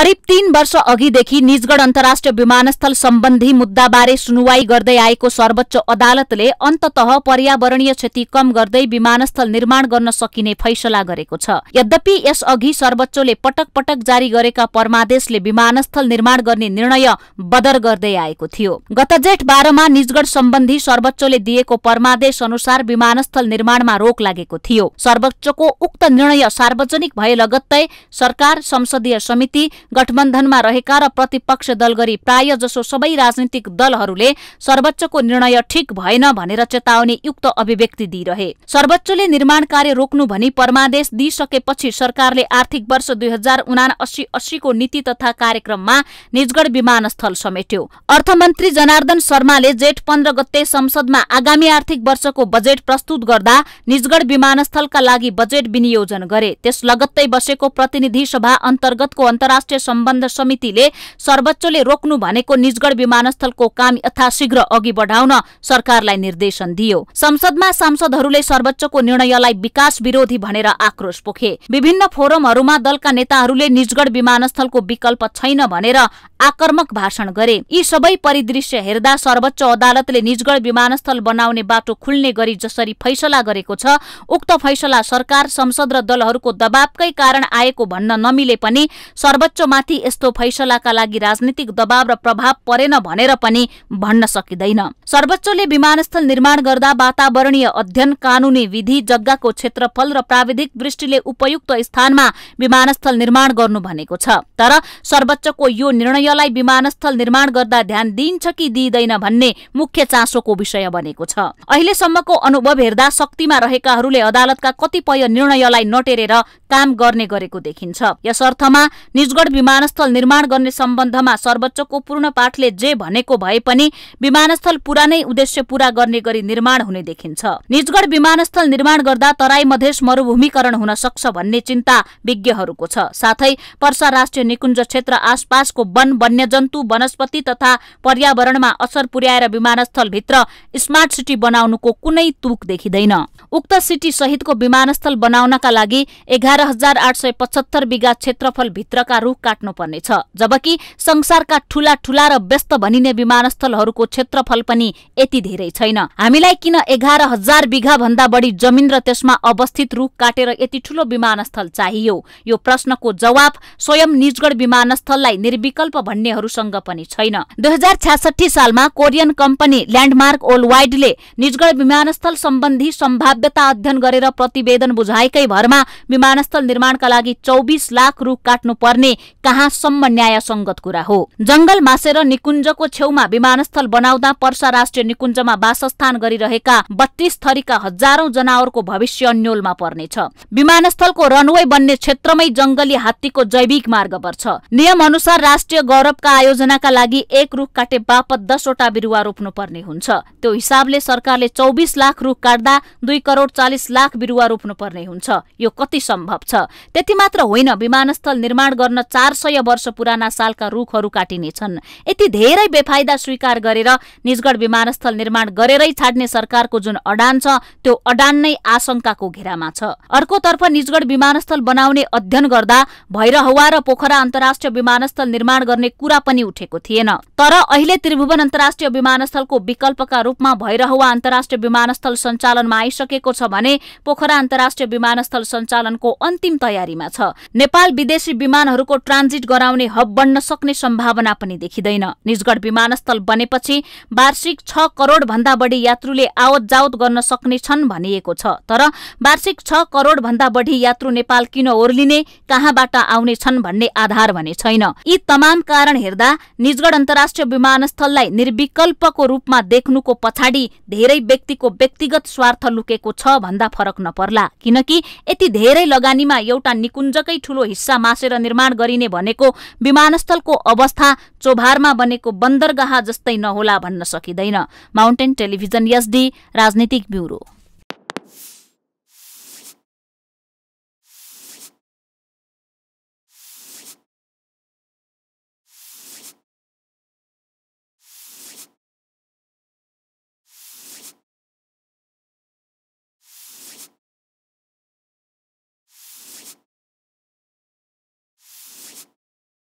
करिब तीन वर्ष अघिदेखि निजगढ अन्तर्राष्ट्रिय विमानस्थल सम्बन्धी मुद्दाबारे सुनवाई गर्दै आएको सर्वोच्च अदालतले अन्तत पर्यावरणीय क्षति कम गर्दै विमानस्थल निर्माण गर्न सकिने फैसला गरेको छ यद्यपि यसअघि सर्वोच्चले पटक पटक जारी गरेका परमादेशले विमानस्थल निर्माण गर्ने निर्णय बदर गर्दै आएको थियो गत जेठ बाह्रमा निजगढ सम्बन्धी सर्वोच्चले दिएको परमादेश अनुसार विमानस्थल निर्माणमा रोक लागेको थियो सर्वोच्चको उक्त निर्णय सार्वजनिक भए लगत्तै सरकार संसदीय समिति गठबन्धनमा रहेका र प्रतिपक्ष दल गरी प्राय जसो सबै राजनीतिक दलहरूले सर्वोच्चको निर्णय ठिक भएन भनेर चेतावनी युक्त अभिव्यक्ति दिइरहे सर्वोच्चले निर्माण कार्य रोक्नु भनी परमादेश दिइसकेपछि सरकारले आर्थिक वर्ष दुई हजार उना अस्सी अस्सीको नीति तथा कार्यक्रममा निजगढ विमानस्थल समेट्यो अर्थमन्त्री जनार्दन शर्माले जेठ पन्ध्र गते संसदमा आगामी आर्थिक वर्षको बजेट प्रस्तुत गर्दा निजगढ विमानस्थलका लागि बजेट विनियोजन गरे त्यस लगत्तै बसेको प्रतिनिधि सभा अन्तर्गतको अन्तर्राष्ट्रिय सम्बन्ध समितिले सर्वोच्चले रोक्नु भनेको निजगढ विमानस्थलको काम यथाशीघ्र अघि बढाउन सरकारलाई निर्देशन दियो संसदमा सांसदहरूले सर्वोच्चको निर्णयलाई विकास विरोधी भनेर आक्रोश पोखे विभिन्न फोरमहरूमा दलका नेताहरूले निजगढ विमानस्थलको विकल्प छैन भनेर आक्रमक भाषण गरे यी सबै परिदृश्य हेर्दा सर्वोच्च अदालतले निजगढ विमानस्थल बनाउने बाटो खुल्ने गरी जसरी फैसला गरेको छ उक्त फैसला सरकार संसद र दलहरूको दबावकै कारण आएको भन्न नमिले पनि सर्वोच्च सरकारमाथि यस्तो फैसलाका लागि राजनीतिक दबाव र प्रभाव परेन भनेर पनि भन्न सकिँदैन सर्वोच्चले विमानस्थल निर्माण गर्दा वातावरणीय अध्ययन कानूनी विधि जग्गाको क्षेत्रफल र प्राविधिक दृष्टिले उपयुक्त स्थानमा विमानस्थल निर्माण गर्नु भनेको छ तर सर्वोच्चको यो निर्णयलाई विमानस्थल निर्माण गर्दा ध्यान दिइन्छ कि दिइँदैन भन्ने मुख्य चासोको विषय बनेको छ अहिलेसम्मको अनुभव हेर्दा शक्तिमा रहेकाहरूले अदालतका कतिपय निर्णयलाई नटेरेर काम गर्ने गरेको देखिन्छ यस अर्थमा निजगढ विमानस्थल निर्माण गर्ने सम्बन्धमा सर्वोच्चको पूर्ण पाठले जे भनेको भए पनि विमानस्थल पुरानै उद्देश्य पूरा गर्ने गरी निर्माण हुने देखिन्छ निजगढ विमानस्थल निर्माण गर्दा तराई मधेस मरूभूमिकरण हुन सक्छ भन्ने चिन्ता विज्ञहरूको छ साथै पर्सा राष्ट्रिय निकुञ्ज क्षेत्र आसपासको वन वन्यजन्तु वनस्पति तथा पर्यावरणमा असर पुर्याएर विमानस्थलभित्र स्मार्ट सिटी बनाउनुको कुनै तुक देखिँदैन उक्त सिटी सहितको विमानस्थल बनाउनका लागि एघार हजार आठ सय पचहत्तर बिघा क्षेत्रफल भित्रका रूख काट्नुपर्नेछ जबकि संसारका ठूला ठूला र व्यस्त भनिने विमानस्थलहरूको क्षेत्रफल पनि यति धेरै छैन हामीलाई किन एघार हजार बिघा भन्दा बढी जमिन र त्यसमा अवस्थित रूख काटेर यति ठूलो विमानस्थल चाहियो यो प्रश्नको जवाब स्वयं निजगढ विमानस्थललाई निर्विकल्प भन्नेहरूसँग पनि छैन दुई सालमा कोरियन कम्पनी ल्यान्डमार्क ओल वाइडले निजगढ विमानस्थल सम्बन्धी सम्भाव्यता अध्ययन गरेर प्रतिवेदन बुझाएकै भरमा विमानस्थल निर्माणका लागि चौबिस लाख रूख पर्ने कहाँसम्म न्यायसङ्गत कुरा हो जंगल मासेर निकुञ्जको छेउमा विमानस्थल बनाउँदा पर्सा राष्ट्रिय निकुञ्जमा वासस्थान गरिरहेका बत्तीस थरीका हजारौं जनावरको भविष्य अन्यलमा पर्नेछ विमानस्थलको रनवे बन्ने क्षेत्रमै जंगली हात्तीको जैविक मार्ग पर्छ नियम अनुसार राष्ट्रिय गौरवका आयोजनाका लागि एक रुख काटे बापत दसवटा बिरुवा रोप्नु पर्ने हुन्छ त्यो हिसाबले सरकारले चौबिस लाख रुख काट्दा दुई करोड चालिस लाख बिरुवा रोप्नु पर्ने हुन्छ यो कति सम्भव छ त्यति मात्र होइन विमानस्थल निर्माण गर्न चार चार सय वर्ष पुराना सालका रूखहरू काटिनेछन् यति धेरै बेफाइदा स्वीकार गरेर निजगढ विमानस्थल निर्माण गरेरै छाड्ने सरकारको जुन अडान छ त्यो अडान नै आशंकाको घेरामा छ अर्कोतर्फ निजगढ विमानस्थल बनाउने अध्ययन गर्दा भैरहवा र पोखरा अन्तर्राष्ट्रिय विमानस्थल निर्माण गर्ने कुरा पनि उठेको थिएन तर अहिले त्रिभुवन अन्तर्राष्ट्रिय विमानस्थलको विकल्पका रूपमा भैरहवा अन्तर्राष्ट्रिय विमानस्थल सञ्चालनमा आइसकेको छ भने पोखरा अन्तर्राष्ट्रिय विमानस्थल सञ्चालनको अन्तिम तयारीमा छ नेपाल विदेशी विमानहरूको ट्रान्जिट गराउने हब बन्न सक्ने सम्भावना पनि देखिँदैन निजगढ विमानस्थल बनेपछि वार्षिक छ करोड भन्दा बढी यात्रुले आवत जावत गर्न सक्ने छन् भनिएको छ तर वार्षिक छ करोड भन्दा बढी यात्रु नेपाल किन ओर्लिने कहाँबाट आउने छन् भन्ने आधार भने छैन यी तमाम कारण हेर्दा निजगढ अन्तर्राष्ट्रिय विमानस्थललाई निर्विकल्पको रूपमा देख्नुको पछाडि धेरै व्यक्तिको व्यक्तिगत स्वार्थ लुकेको छ भन्दा फरक नपर्ला किनकि यति धेरै लगानीमा एउटा निकुञ्जकै ठूलो हिस्सा मासेर निर्माण गरिने भनेको विमानस्थलको अवस्था चोभारमा बनेको बन्दरगाह जस्तै नहोला भन्न सकिँदैन माउन्टेन टेलिभिजन एसडी राजनीतिक ब्युरो